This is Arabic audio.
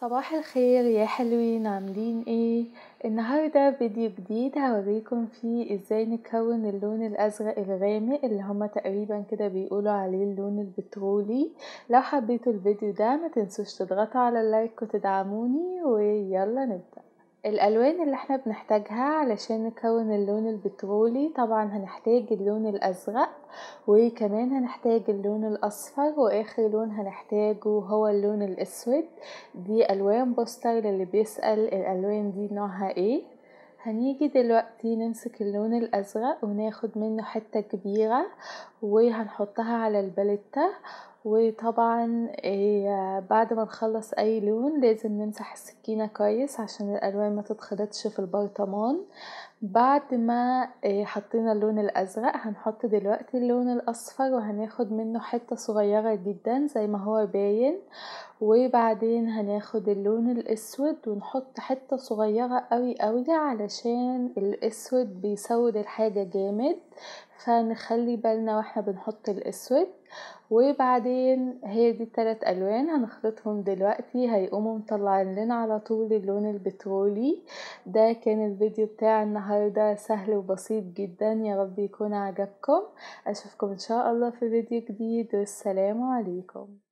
صباح الخير يا حلوين عاملين ايه النهاردة فيديو جديد هوريكم فيه ازاي نكون اللون الازرق الغامق اللي هما تقريبا كده بيقولوا عليه اللون البترولي لو حبيتوا الفيديو ده ما تنسوش تضغطوا على اللايك وتدعموني ويلا نبدأ الألوان اللي احنا بنحتاجها علشان نكون اللون البترولي طبعا هنحتاج اللون الأزرق وكمان هنحتاج اللون الأصفر وآخر لون هنحتاجه هو اللون الأسود دي ألوان بوستر للي بيسأل الألوان دي نوعها ايه هنيجي دلوقتي نمسك اللون الأزرق وناخد منه حتة كبيرة وهنحطها على الباليتة وطبعا إيه، بعد ما نخلص اي لون لازم نمسح السكينه كويس عشان الالوان ما تتخلطش في البرطمان بعد ما إيه، حطينا اللون الازرق هنحط دلوقتي اللون الاصفر وهناخد منه حته صغيره جدا زي ما هو باين وبعدين هناخد اللون الاسود ونحط حته صغيره قوي قوي علشان الاسود بيسود الحاجه جامد فنخلي بالنا واحنا بنحط الاسود وبعدين هي دي التلات الوان هنخلطهم دلوقتي هيقوموا مطلعين لنا على طول اللون البترولي ده كان الفيديو بتاع النهاردة سهل وبسيط جدا يا رب يكون عجبكم اشوفكم ان شاء الله في فيديو جديد والسلام عليكم